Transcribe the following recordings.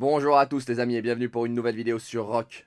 Bonjour à tous les amis et bienvenue pour une nouvelle vidéo sur Rock.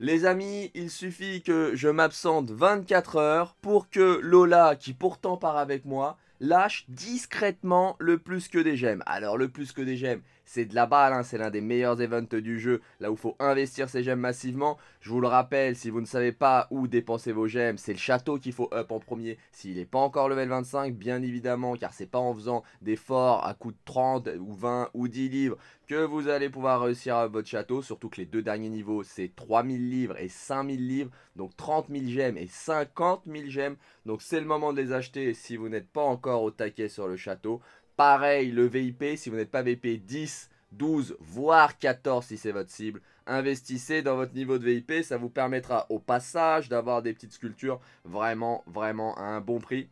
Les amis, il suffit que je m'absente 24 heures pour que Lola, qui pourtant part avec moi, lâche discrètement le plus que des gemmes. Alors le plus que des gemmes, c'est de la balle, hein, c'est l'un des meilleurs events du jeu, là où il faut investir ses gemmes massivement. Je vous le rappelle, si vous ne savez pas où dépenser vos gemmes, c'est le château qu'il faut up en premier. S'il n'est pas encore level 25, bien évidemment, car c'est pas en faisant des forts à coût de 30 ou 20 ou 10 livres que vous allez pouvoir réussir à votre château, surtout que les deux derniers niveaux, c'est 3000 livres et 5000 livres, donc 30 000 gemmes et 50 000 gemmes, donc c'est le moment de les acheter si vous n'êtes pas encore au taquet sur le château. Pareil, le VIP, si vous n'êtes pas VIP 10, 12, voire 14 si c'est votre cible. Investissez dans votre niveau de VIP, ça vous permettra au passage d'avoir des petites sculptures vraiment, vraiment à un bon prix.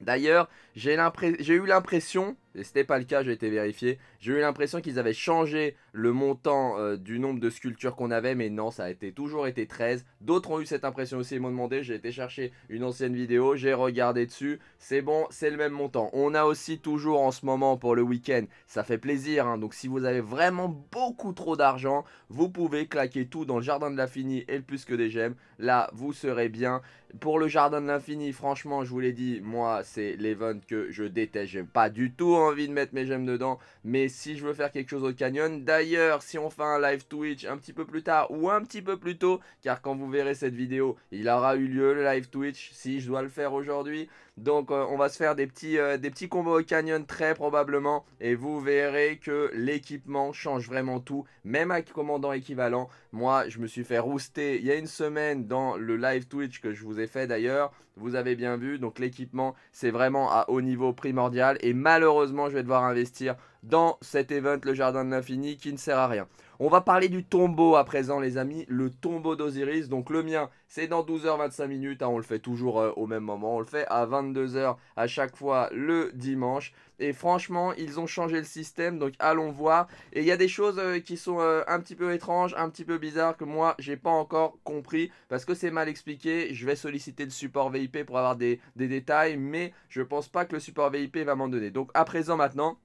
D'ailleurs, j'ai eu l'impression c'était pas le cas, j'ai été vérifié. J'ai eu l'impression qu'ils avaient changé le montant euh, du nombre de sculptures qu'on avait, mais non, ça a été, toujours été 13. D'autres ont eu cette impression aussi, ils m'ont demandé, j'ai été chercher une ancienne vidéo, j'ai regardé dessus, c'est bon, c'est le même montant. On a aussi toujours en ce moment pour le week-end, ça fait plaisir, hein. donc si vous avez vraiment beaucoup trop d'argent, vous pouvez claquer tout dans le jardin de l'infini et le plus que des gemmes, là vous serez bien. Pour le jardin de l'infini, franchement, je vous l'ai dit, moi c'est l'event que je déteste, n'aime pas du tout, hein envie de mettre mes gemmes dedans. Mais si je veux faire quelque chose au canyon, d'ailleurs, si on fait un live Twitch un petit peu plus tard ou un petit peu plus tôt, car quand vous verrez cette vidéo, il aura eu lieu le live Twitch si je dois le faire aujourd'hui. Donc euh, on va se faire des petits, euh, des petits combos au canyon très probablement. Et vous verrez que l'équipement change vraiment tout. Même à commandant équivalent. Moi je me suis fait rouster il y a une semaine dans le live Twitch que je vous ai fait d'ailleurs. Vous avez bien vu. Donc l'équipement c'est vraiment à haut niveau primordial. Et malheureusement je vais devoir investir dans cet event, le jardin de l'infini, qui ne sert à rien. On va parler du tombeau à présent, les amis, le tombeau d'Osiris. Donc le mien, c'est dans 12h25 minutes. Ah, on le fait toujours euh, au même moment. On le fait à 22h à chaque fois le dimanche. Et franchement, ils ont changé le système. Donc allons voir. Et il y a des choses euh, qui sont euh, un petit peu étranges, un petit peu bizarres que moi, j'ai pas encore compris parce que c'est mal expliqué. Je vais solliciter le support VIP pour avoir des, des détails, mais je pense pas que le support VIP va m'en donner. Donc à présent maintenant.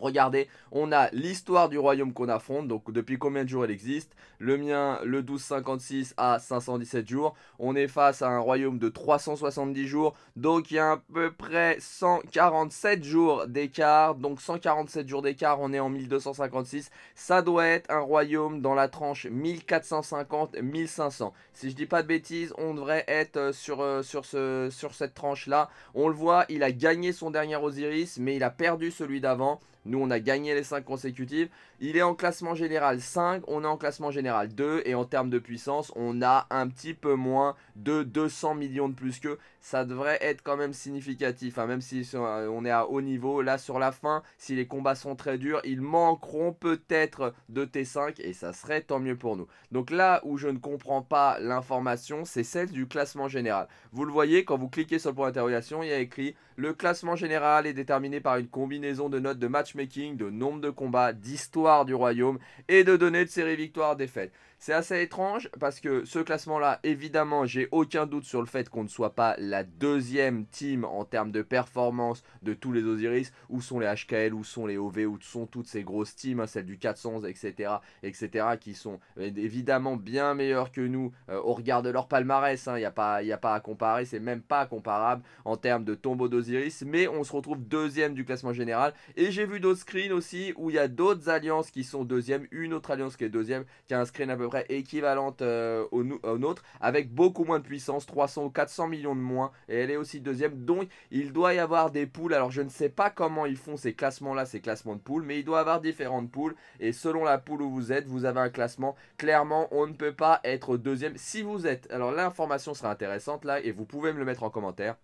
Regardez, on a l'histoire du royaume qu'on affronte, donc depuis combien de jours elle existe. Le mien, le 1256 à 517 jours. On est face à un royaume de 370 jours, donc il y a à peu près 147 jours d'écart. Donc 147 jours d'écart, on est en 1256. Ça doit être un royaume dans la tranche 1450-1500. Si je dis pas de bêtises, on devrait être euh, sur, euh, sur, ce, sur cette tranche-là. On le voit, il a gagné son dernier Osiris, mais il a perdu celui d'avant. Nous, on a gagné les 5 consécutives. Il est en classement général 5, on est en classement général 2. Et en termes de puissance, on a un petit peu moins de 200 millions de plus que ça devrait être quand même significatif. même si on est à haut niveau, là sur la fin, si les combats sont très durs, ils manqueront peut-être de T5 et ça serait tant mieux pour nous. Donc là où je ne comprends pas l'information, c'est celle du classement général. Vous le voyez, quand vous cliquez sur le point d'interrogation, il y a écrit le classement général est déterminé par une combinaison de notes de matchmaking, de nombre de combats, d'histoire du royaume et de données de série victoire-défaite. C'est assez étrange parce que ce classement-là, évidemment, j'ai aucun doute sur le fait qu'on ne soit pas la deuxième team en termes de performance de tous les Osiris. Où sont les HKL, où sont les OV, où sont toutes ces grosses teams, celle hein, celles du 411, etc., etc., qui sont eh, évidemment bien meilleures que nous euh, au regard de leur palmarès. Hein. Il n'y a, pas, a pas à comparer, c'est même pas comparable en termes de tombeau d'Osiris. Mais on se retrouve deuxième du classement général. Et j'ai vu d'autres screens aussi où il y a d'autres alliances qui sont deuxième une autre alliance qui est deuxième, qui a un screen à peu équivalente euh, au, nôtre, avec beaucoup moins de puissance, 300 ou 400 millions de moins, et elle est aussi deuxième. Donc il doit y avoir des poules, alors je ne sais pas comment ils font ces classements-là, ces classements de poules, mais il doit y avoir différentes poules, et selon la poule où vous êtes, vous avez un classement. Clairement, on ne peut pas être deuxième. Si vous êtes, alors l'information sera intéressante là, et vous pouvez me le mettre en commentaire.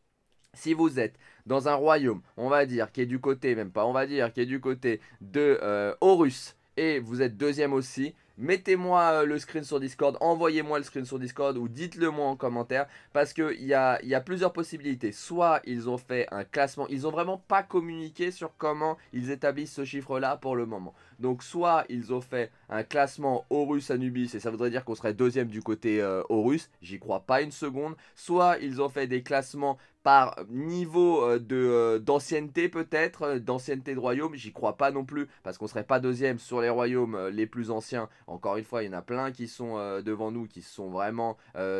Si vous êtes dans un royaume, on va dire, qui est du côté, même pas, on va dire, qui est du côté de euh, Horus, et vous êtes deuxième aussi, mettez-moi euh, le screen sur Discord, envoyez-moi le screen sur Discord ou dites-le moi en commentaire parce qu'il y a, plusieurs possibilités. Soit ils ont fait un classement, ils n'ont vraiment pas communiqué sur comment ils établissent ce chiffre-là pour le moment. Donc soit ils ont fait un classement Horus-Anubis et ça voudrait dire qu'on serait deuxième du côté Horus, euh, j'y crois pas une seconde. Soit ils ont fait des classements par niveau euh, euh, d'ancienneté peut-être, d'ancienneté de royaume, j'y crois pas non plus parce qu'on serait pas deuxième sur les royaumes les plus anciens. Encore une fois, il y en a plein qui sont devant nous, qui sont vraiment,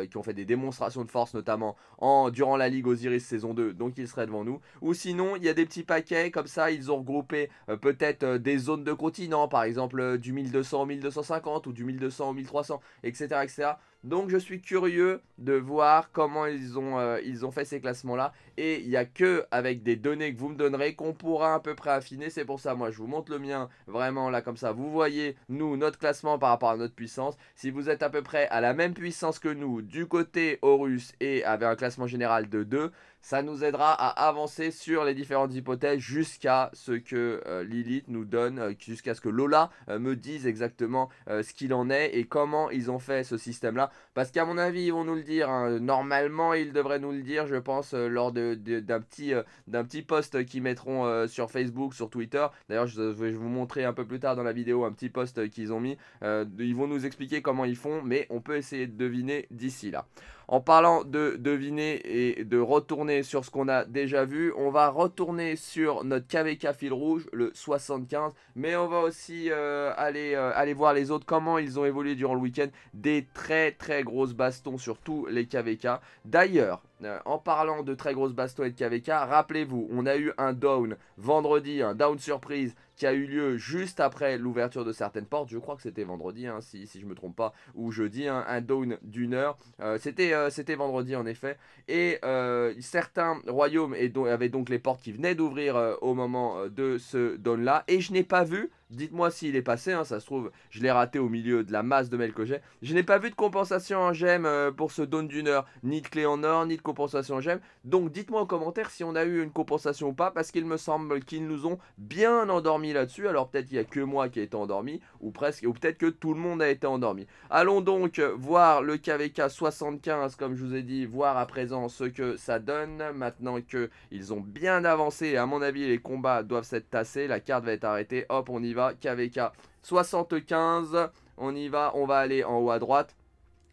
qui ont fait des démonstrations de force notamment en durant la Ligue Osiris saison 2, donc ils seraient devant nous. Ou sinon, il y a des petits paquets comme ça, ils ont regroupé peut-être des zones de continent par exemple euh, du 1200 au 1250 ou du 1200 au 1300, etc. etc. Donc je suis curieux de voir comment ils ont, euh, ils ont fait ces classements-là. Et il n'y a que avec des données que vous me donnerez qu'on pourra à peu près affiner. C'est pour ça, moi, je vous montre le mien vraiment là comme ça. Vous voyez, nous, notre classement par rapport à notre puissance. Si vous êtes à peu près à la même puissance que nous du côté Horus et avec un classement général de 2, ça nous aidera à avancer sur les différentes hypothèses jusqu'à ce que euh, Lilith nous donne, euh, jusqu'à ce que Lola euh, me dise exactement ce qu'il en est et comment ils ont fait ce système-là. Parce qu'à mon avis, ils vont nous le dire. Hein. Normalement, ils devraient nous le dire, je pense, lors d'un de, petit, petit, post qu'ils mettront sur Facebook, sur Twitter. D'ailleurs, je, vais vous montrer un peu plus tard dans la vidéo un petit post qu'ils ont mis. ils vont nous expliquer comment ils font, mais on peut essayer de deviner d'ici là. En parlant de deviner et de retourner sur ce qu'on a déjà vu, on va retourner sur notre KVK fil rouge, le 75. Mais on va aussi euh, aller, euh, aller voir les autres, comment ils ont évolué durant le week-end. Des très très grosses bastons sur tous les KVK. D'ailleurs, euh, en parlant de très grosses bastons et de KVK, rappelez-vous, on a eu un down vendredi, un down surprise qui a eu lieu juste après l'ouverture de certaines portes. Je crois que c'était vendredi, hein, si, si je me trompe pas, ou jeudi, hein, un down d'une heure. Euh, euh, c'était, vendredi en effet. Et euh, certains royaumes avaient donc les portes qui venaient d'ouvrir au moment de ce down-là. Et je n'ai pas vu Dites-moi s'il est passé, hein, ça se trouve, je l'ai raté au milieu de la masse de mails que j'ai. Je n'ai pas vu de compensation en gemme euh, pour ce don d'une heure, ni de clé en or, ni de compensation en gemme. Donc dites-moi en commentaire si on a eu une compensation ou pas, parce qu'il me semble qu'ils nous ont bien endormis là-dessus. Alors peut-être qu'il n'y a que moi qui ai été endormi, ou presque, ou peut-être que tout le monde a été endormi. Allons donc voir le KVK 75, comme je vous ai dit, voir à présent ce que ça donne. Maintenant qu'ils ont bien avancé, à mon avis les combats doivent s'être tassés, la carte va être arrêtée, hop on y va KVK 75, on y va, on va aller en haut à droite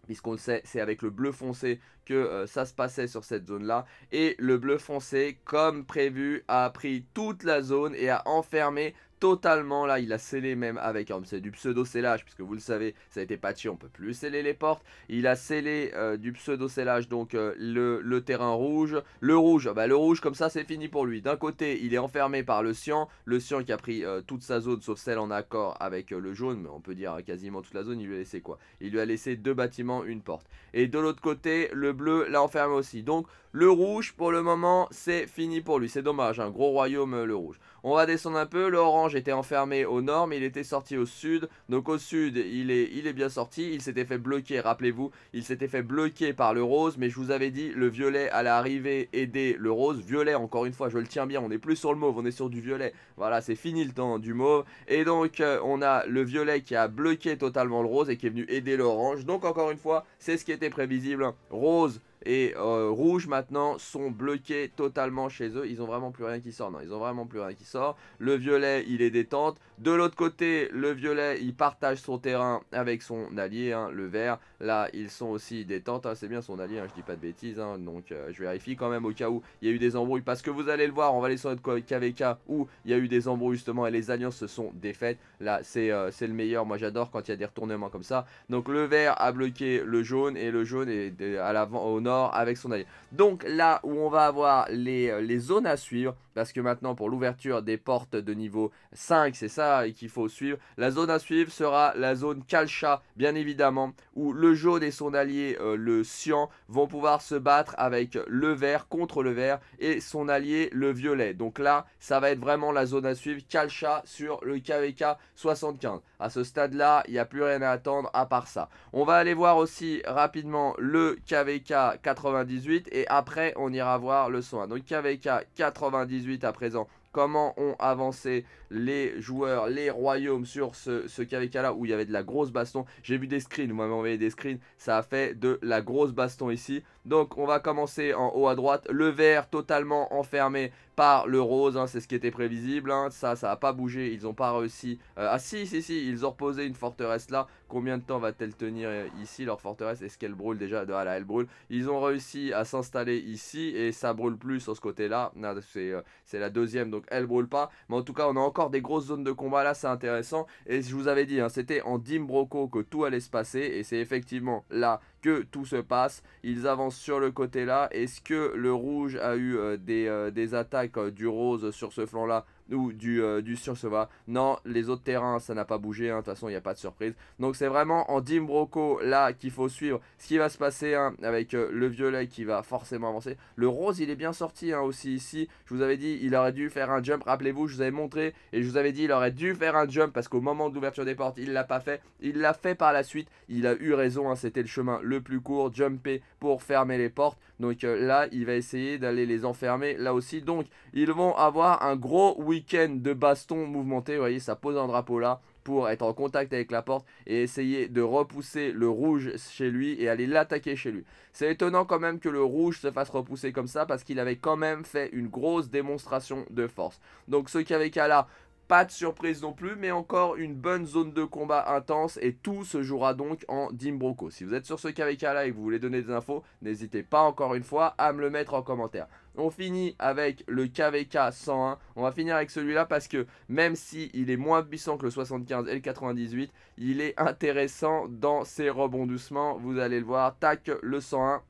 puisqu'on le sait, c'est avec le bleu foncé que euh, ça se passait sur cette zone-là. Et le bleu foncé, comme prévu, a pris toute la zone et a enfermé totalement là, il a scellé même avec, hein, c'est du pseudo-scellage, puisque vous le savez, ça a été patché, on peut plus sceller les portes. Il a scellé euh, du pseudo-scellage, donc euh, le, terrain rouge. Le rouge, bah, le rouge comme ça c'est fini pour lui. D'un côté, il est enfermé par le cyan, le cyan qui a pris euh, toute sa zone sauf celle en accord avec le jaune, mais on peut dire quasiment toute la zone, il lui a laissé quoi Il lui a laissé deux bâtiments, une porte. Et de l'autre côté, le bleu l'a enfermé aussi. Donc le rouge, pour le moment, c'est fini pour lui. C'est dommage, un hein. gros royaume le rouge. On va descendre un peu, l'orange était enfermé au nord, mais il était sorti au sud. Donc au sud, il est, il est bien sorti. Il s'était fait bloquer, rappelez-vous, il s'était fait bloquer par le rose. Mais je vous avais dit, le violet allait arriver, aider le rose. Violet, encore une fois, je le tiens bien. On n'est plus sur le mauve, on est sur du violet. Voilà, c'est fini le temps du mauve. Et donc, euh, on a le violet qui a bloqué totalement le rose et qui est venu aider l'orange. Donc, encore une fois, c'est ce qui était prévisible. Hein. Rose et euh, Rouge maintenant sont bloqués totalement chez eux. Ils ont vraiment plus rien qui sort. Non, ils ont vraiment plus rien qui sort. Le Violet, il est détente. De l'autre côté, le Violet, il partage son terrain avec son allié, hein, le Vert. Là, ils sont aussi détente. Hein. C'est bien son allié, hein. je dis pas de bêtises. donc, euh, je vérifie quand même au cas où il y a eu des embrouilles. Parce que vous allez le voir, on va aller sur notre KVK où il y a eu des embrouilles justement et les alliances se sont défaites. Là, euh, c'est le meilleur. Moi, j'adore quand il y a des retournements comme ça. Donc, le Vert a bloqué le Jaune et le Jaune est à l'avant au nord avec son œil. Donc là où on va avoir les euh, zones à suivre, parce que maintenant pour l'ouverture des portes de niveau 5, c'est ça qu'il faut suivre. La zone à suivre sera la zone Kalcha, bien évidemment, où le jaune et son allié, euh, le Cyan, vont pouvoir se battre avec le vert contre le vert et son allié, le violet. Donc là, ça va être vraiment la zone à suivre, Kalcha sur le KVK 75. À ce stade-là, il n'y a plus rien à attendre à part ça. On va aller voir aussi rapidement le KVK 98 et après, on ira voir le soin. Donc KVK 98 à présent, comment ont avancé les joueurs, les royaumes sur ce, ce là où il y avait de la grosse baston. J'ai vu des screens, vous m'avez envoyé des screens, ça a fait de la grosse baston ici. Donc on va commencer en haut à droite, le vert totalement enfermé par le rose, hein, c'est ce qui était prévisible, hein. ça, ça n'a pas bougé, ils n'ont pas réussi. Euh, ah si, si, si, ils ont reposé une forteresse là, combien de temps va-t-elle tenir euh, ici leur forteresse Est-ce qu'elle brûle déjà Ah là, elle brûle. Ils ont réussi à s'installer ici et ça brûle plus sur ce côté-là, euh, c'est la deuxième, donc elle brûle pas. Mais en tout cas, on a encore des grosses zones de combat là, c'est intéressant. Et je vous avais dit, hein, c'était en Dimbroco que tout allait se passer et c'est effectivement là que tout se passe. Ils avancent sur le côté là. Est-ce que le rouge a eu euh, des, euh, des attaques euh, du rose sur ce flanc là ou du, sur euh, du va Non, les autres terrains, ça n'a pas bougé, hein. de toute façon, il n'y a pas de surprise. Donc c'est vraiment en Dimbroco, là, qu'il faut suivre ce qui va se passer hein, avec euh, le violet qui va forcément avancer. Le rose, il est bien sorti hein, aussi ici. Je vous avais dit, il aurait dû faire un jump, rappelez-vous, je vous avais montré, et je vous avais dit, il aurait dû faire un jump, parce qu'au moment de l'ouverture des portes, il l'a pas fait. Il l'a fait par la suite, il a eu raison, c'était le chemin le plus court, jumper pour fermer les portes. Donc euh, là, il va essayer d'aller les enfermer là aussi. Donc, ils vont avoir un gros week de baston mouvementé. Vous voyez, ça pose un drapeau là pour être en contact avec la porte et essayer de repousser le rouge chez lui et aller l'attaquer chez lui. C'est étonnant quand même que le rouge se fasse repousser comme ça parce qu'il avait quand même fait une grosse démonstration de force. Donc ce KVK là pas de surprise non plus, mais encore une bonne zone de combat intense et tout se jouera donc en Dimbroco. Si vous êtes sur ce KVK là et que vous voulez donner des infos, n'hésitez pas encore une fois à me le mettre en commentaire. On finit avec le KVK 101. On va finir avec celui-là parce que même si il est moins puissant que le 75 et le 98, il est intéressant dans ses rebondissements. Vous allez le voir. Tac, le 101.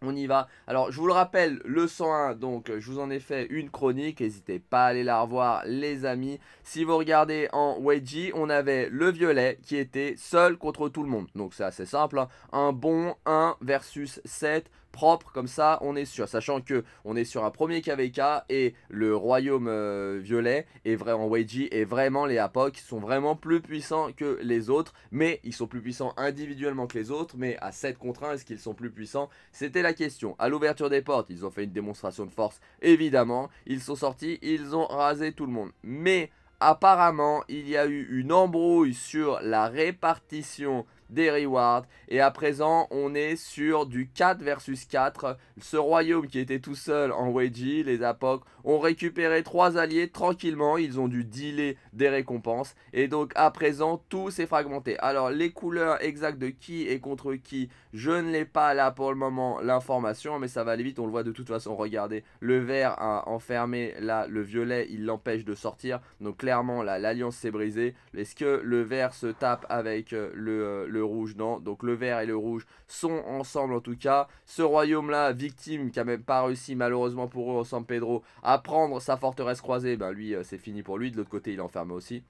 On y va. Alors, je vous le rappelle, le 101, donc, je vous en ai fait une chronique. N'hésitez pas à aller la revoir, les amis. Si vous regardez en wedgie on avait le violet qui était seul contre tout le monde. Donc, c'est assez simple. Hein. Un bon 1 versus 7 propre, comme ça on est sûr. Sachant que on est sur un premier KVK et le royaume euh, violet est vrai en Weiji et vraiment les Apoc sont vraiment plus puissants que les autres, mais ils sont plus puissants individuellement que les autres, mais à 7 contre 1, est-ce qu'ils sont plus puissants C'était la question. À l'ouverture des portes, ils ont fait une démonstration de force, évidemment, ils sont sortis, ils ont rasé tout le monde. Mais apparemment, il y a eu une embrouille sur la répartition des rewards. Et à présent, on est sur du 4 versus 4. Ce royaume qui était tout seul en wedgie, les Apocs, ont récupéré 3 alliés tranquillement. Ils ont dû dealer des récompenses. Et donc, à présent, tout s'est fragmenté. Alors, les couleurs exactes de qui et contre qui, je ne l'ai pas là pour le moment l'information. Mais ça va aller vite, on le voit de toute façon. Regardez, le vert a enfermé là, le violet, il l'empêche de sortir. Donc, clairement, là, l'alliance s'est brisée. Est-ce que le vert se tape avec euh, le euh, rouge, non. Donc le vert et le rouge sont ensemble en tout cas. Ce royaume-là, victime, qui a même pas réussi malheureusement pour eux, San Pedro, à prendre sa forteresse croisée, ben lui, euh, c'est fini pour lui. De l'autre côté, il enferme aussi.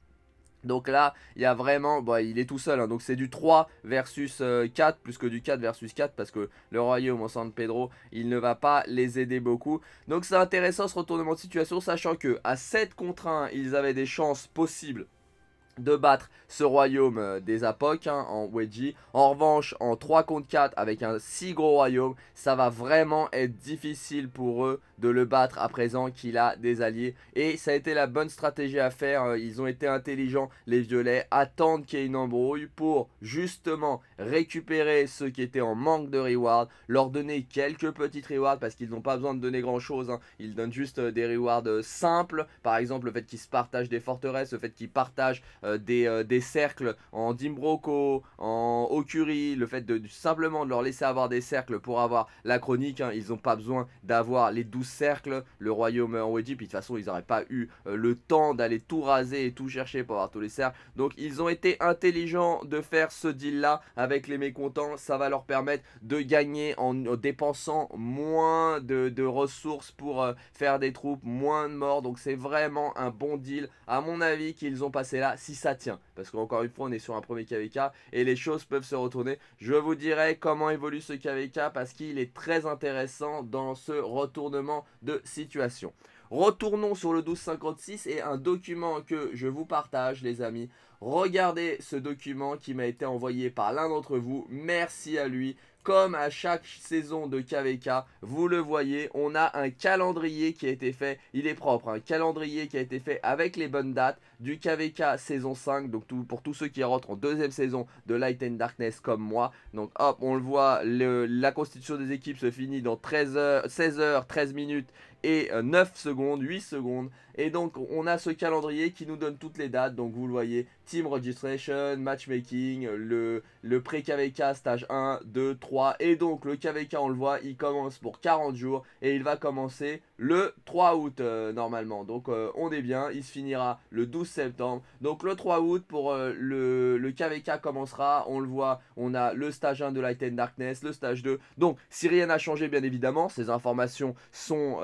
Donc là, il ya vraiment, il est tout seul, hein. donc c'est du 3 versus 4, euh, plus que du 4 versus 4, parce que le royaume au San Pedro, il ne va pas les aider beaucoup. Donc c'est intéressant ce retournement de situation, sachant que à 7 contre 1, ils avaient des chances possibles de battre ce royaume euh, des Apocs hein, en Wedgie. En revanche, en 3 contre 4 avec un si gros royaume, ça va vraiment être difficile pour eux de le battre à présent qu'il a des alliés. Et ça a été la bonne stratégie à faire. Euh, ils ont été intelligents, les violets, attendent qu'il y ait une embrouille pour justement récupérer ceux qui étaient en manque de reward, leur donner quelques petites rewards parce qu'ils n'ont pas besoin de donner grand chose. Hein. Ils donnent juste euh, des rewards simples, par exemple le fait qu'ils se partagent des forteresses, le fait qu'ils partagent... Euh, euh, des, cercles en Dimbroco, en Okuri, le fait de, simplement de leur laisser avoir des cercles pour avoir la chronique, hein. ils n'ont pas besoin d'avoir les 12 cercles, le royaume en wedip de toute façon ils n'auraient pas eu euh, le temps d'aller tout raser et tout chercher pour avoir tous les cercles. Donc ils ont été intelligents de faire ce deal là avec les mécontents, ça va leur permettre de gagner en, dépensant moins de, ressources pour faire des troupes, moins de morts, donc c'est vraiment un bon deal à mon avis qu'ils ont passé là ça tient. Parce qu'encore une fois, on est sur un premier KVK et les choses peuvent se retourner. Je vous dirai comment évolue ce KVK parce qu'il est très intéressant dans ce retournement de situation. Retournons sur le 1256 et un document que je vous partage les amis. Regardez ce document qui m'a été envoyé par l'un d'entre vous. Merci à lui. Comme à chaque saison de KVK, vous le voyez, on a un calendrier qui a été fait. Il est propre, un calendrier qui a été fait avec les bonnes dates du KVK saison 5. Donc pour tous ceux qui rentrent en deuxième saison de Light and Darkness comme moi. Donc hop, on le voit, la constitution des équipes se finit dans 13 16 h 13 minutes et 9 euh, secondes, 8 secondes. Et donc on a ce calendrier qui nous donne toutes les dates. Donc vous le voyez, Team Registration, Matchmaking, le, le pré-KVK stage 1, 2, 3. Et donc le KVK, on le voit, il commence pour 40 jours et il va commencer le 3 août euh, normalement. Donc euh, on est bien, il se finira le 12 septembre. Donc le 3 août pour euh, le, KVK commencera, on le voit, on a le stage 1 de Light and Darkness, le stage 2. Donc si rien n'a changé bien évidemment, ces informations sont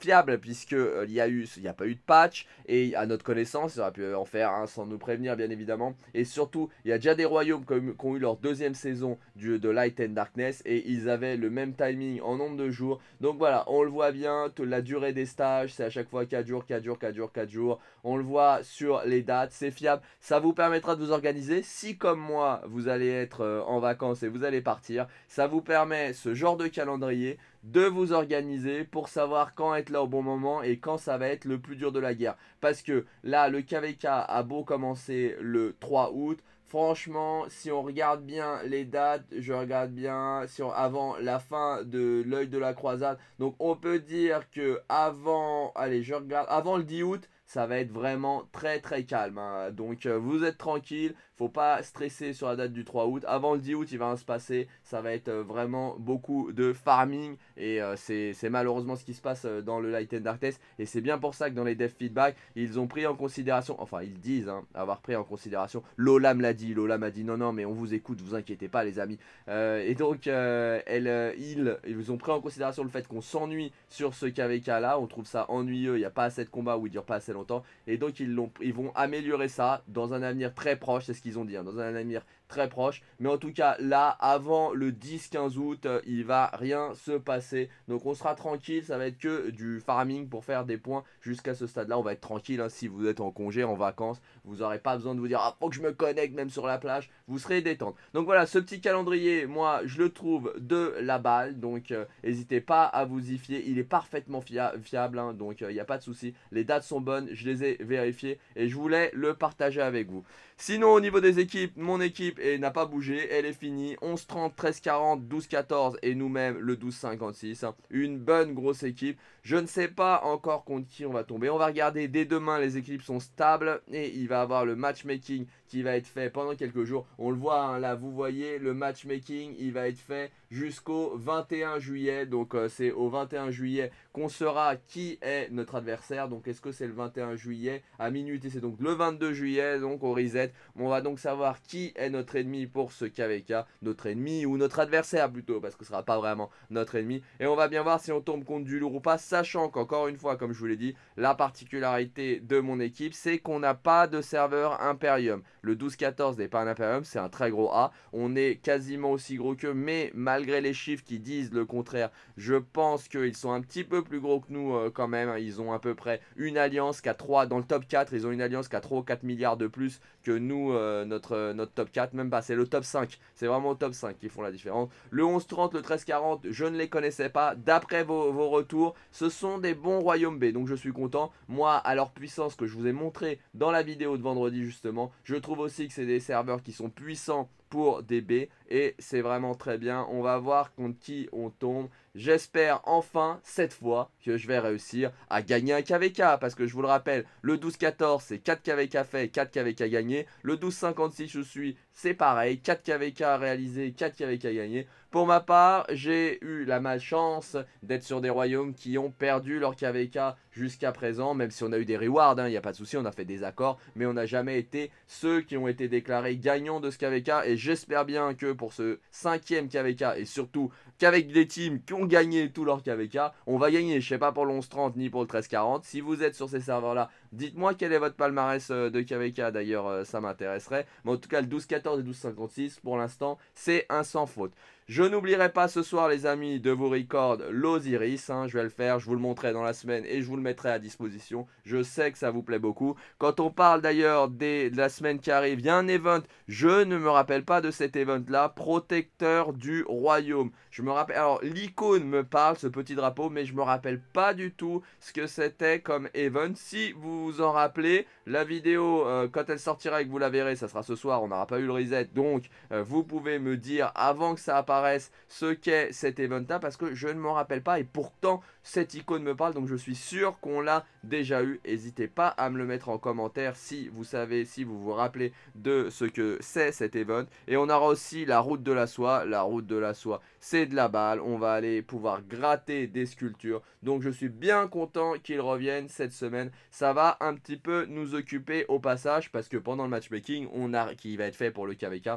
fiables puisque il n'y a, a pas eu de patch et à notre connaissance, on aurait pu en faire un sans nous prévenir bien évidemment. Et surtout, il y a déjà des royaumes qui ont, eu leur deuxième saison de Light and Darkness et ils avaient le même timing en nombre de jours. Donc voilà, on le voit bien, durée des stages, c'est à chaque fois 4 jours, 4 jours, 4 jours, 4 jours. On le voit sur les dates, c'est fiable. Ça vous permettra de vous organiser. Si comme moi, vous allez être euh, en vacances et vous allez partir, ça vous permet ce genre de calendrier de vous organiser pour savoir quand être là au bon moment et quand ça va être le plus dur de la guerre. Parce que là, le KVK a beau commencer le 3 août, Franchement, si on regarde bien les dates, je regarde bien avant la fin de l'œil de la croisade. Donc on peut dire que avant, allez, je regarde avant le 10 août, ça va être vraiment très très calme. Hein. Donc euh, vous êtes tranquille, faut pas stresser sur la date du 3 août. Avant le 10 août, il va se passer, ça va être euh, vraiment beaucoup de farming et euh, c'est malheureusement ce qui se passe dans le Light and Dark Test et c'est bien pour ça que dans les dev feedback, ils ont pris en considération, enfin ils disent hein, avoir pris en considération, me l'a dit, Lola m'a dit non non mais on vous écoute, vous inquiétez pas les amis. et donc elle, ils, ils ont pris en considération le fait qu'on s'ennuie sur ce KVK là, on trouve ça ennuyeux, il n'y a pas assez de combat où il dure pas assez longtemps et donc ils, ils vont améliorer ça dans un avenir très proche, c'est ce qu'ils ont dit, hein. dans un avenir très proche. Mais en tout cas, là, avant le 10-15 août, euh, il va rien se passer. Donc on sera tranquille, ça va être que du farming pour faire des points jusqu'à ce stade-là. On va être tranquille, hein. si vous êtes en congé, en vacances, vous n'aurez pas besoin de vous dire « Ah, faut que je me connecte même sur la plage », vous serez détente. Donc voilà, ce petit calendrier, moi, je le trouve de la balle. Donc euh, n'hésitez pas à vous y fier, il est parfaitement fiable, hein. donc il euh, n'y a pas de souci. Les dates sont bonnes, je les ai vérifiées et je voulais le partager avec vous. Sinon, au niveau des équipes, mon équipe n'a pas bougé. Elle est finie. 11-30, 13-40, 12-14 et nous-mêmes le 12-56. Une bonne grosse équipe. Je ne sais pas encore contre qui on va tomber. On va regarder dès demain, les équipes sont stables et il va avoir le matchmaking qui va être fait pendant quelques jours. On le voit hein, là, vous voyez, le matchmaking, il va être fait jusqu'au 21 juillet. Donc euh, c'est au 21 juillet qu'on saura qui est notre adversaire. Donc est-ce que c'est le 21 juillet à minuit et c'est donc le 22 juillet, donc on reset. On va donc savoir qui est notre ennemi pour ce KVK, notre ennemi ou notre adversaire plutôt, parce que ce ne sera pas vraiment notre ennemi. Et on va bien voir si on tombe contre du lourd ou pas. Ça sachant qu'encore une fois, comme je vous l'ai dit, la particularité de mon équipe, c'est qu'on n'a pas de serveur Imperium. Le 12-14 n'est pas un Imperium, c'est un très gros A. On est quasiment aussi gros qu'eux, mais malgré les chiffres qui disent le contraire, je pense qu'ils sont un petit peu plus gros que nous euh, quand même. Ils ont à peu près une alliance qui a 3, dans le top 4, ils ont une alliance qui a 3 ou 4 milliards de plus que nous, euh, notre, euh, notre top 4. Même pas, c'est le top 5. C'est vraiment le top 5 qui font la différence. Le 11-30, le 13-40, je ne les connaissais pas. D'après vos, vos retours, ce ce sont des bons royaumes B. Donc je suis content. Moi, à leur puissance que je vous ai montré dans la vidéo de vendredi justement, je trouve aussi que c'est des serveurs qui sont puissants pour des B et c'est vraiment très bien. On va voir contre qui on tombe. J'espère enfin cette fois que je vais réussir à gagner un KVK parce que je vous le rappelle, le 12-14 c'est 4 KVK fait, 4 KVK gagné. Le 12-56 je suis, c'est pareil, 4 KVK réalisé, 4 KVK gagné. Pour ma part, j'ai eu la malchance d'être sur des royaumes qui ont perdu leur KVK jusqu'à présent, même si on a eu des rewards, il hein, n'y a pas de souci, on a fait des accords, mais on n'a jamais été ceux qui ont été déclarés gagnants de ce KVK et j'espère bien que pour ce cinquième KVK et surtout qu'avec des teams qui ont gagné tout leur KVK, on va gagner, je sais pas pour le 11-30 ni pour le 13-40. Si vous êtes sur ces serveurs-là, dites-moi quel est votre palmarès euh, de KVK d'ailleurs, euh, ça m'intéresserait. Mais en tout cas, le 12-14 et 12-56, pour l'instant, c'est un sans faute. Je n'oublierai pas ce soir, les amis, de vous record l'Osiris. Hein. je vais le faire, je vous le montrerai dans la semaine et je vous le mettrai à disposition. Je sais que ça vous plaît beaucoup. Quand on parle d'ailleurs de la semaine qui arrive, il y a un event. Je ne me rappelle pas de cet event-là. Protecteur du royaume. Je me rappelle. Alors, l'icône me parle, ce petit drapeau, mais je me rappelle pas du tout ce que c'était comme event. Si vous vous en rappelez, la vidéo, euh, quand elle sortira et que vous la verrez, ça sera ce soir, on n'aura pas eu le reset. Donc, euh, vous pouvez me dire avant que ça apparaisse ce qu'est cet event-là, parce que je ne m'en rappelle pas. Et pourtant, cette icône me parle, donc je suis sûr qu'on l'a déjà eu. N'hésitez pas à me le mettre en commentaire si vous savez, si vous vous rappelez de ce que c'est cet event. Et on aura aussi la route de la soie. La route de la soie, c'est de la balle. On va aller pouvoir gratter des sculptures. Donc, je suis bien content qu'il revienne cette semaine. Ça va un petit peu nous occupé au passage parce que pendant le matchmaking on a, qui va être fait pour le KVK,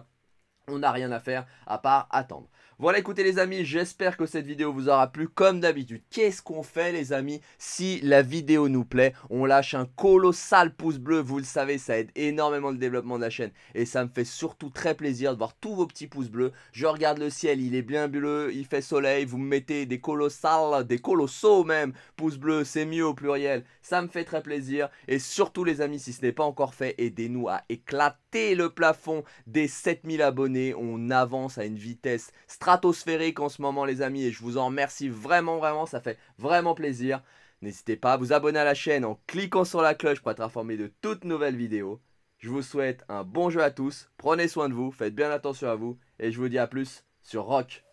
on n'a rien à faire à part attendre. Voilà, écoutez les amis, j'espère que cette vidéo vous aura plu. Comme d'habitude, qu'est-ce qu'on fait les amis Si la vidéo nous plaît, on lâche un colossal pouce bleu. Vous le savez, ça aide énormément le développement de la chaîne. Et ça me fait surtout très plaisir de voir tous vos petits pouces bleus. Je regarde le ciel, il est bien bleu, il fait soleil. Vous me mettez des colossales, des colossaux même. Pouces bleus, c'est mieux au pluriel. Ça me fait très plaisir. Et surtout les amis, si ce n'est pas encore fait, aidez-nous à éclater le plafond des 7000 abonnés on avance à une vitesse stratosphérique en ce moment, les amis. Et je vous en remercie vraiment, vraiment. Ça fait vraiment plaisir. N'hésitez pas à vous abonner à la chaîne en cliquant sur la cloche pour être informé de toutes nouvelles vidéos. Je vous souhaite un bon jeu à tous. Prenez soin de vous. Faites bien attention à vous. Et je vous dis à plus sur Rock.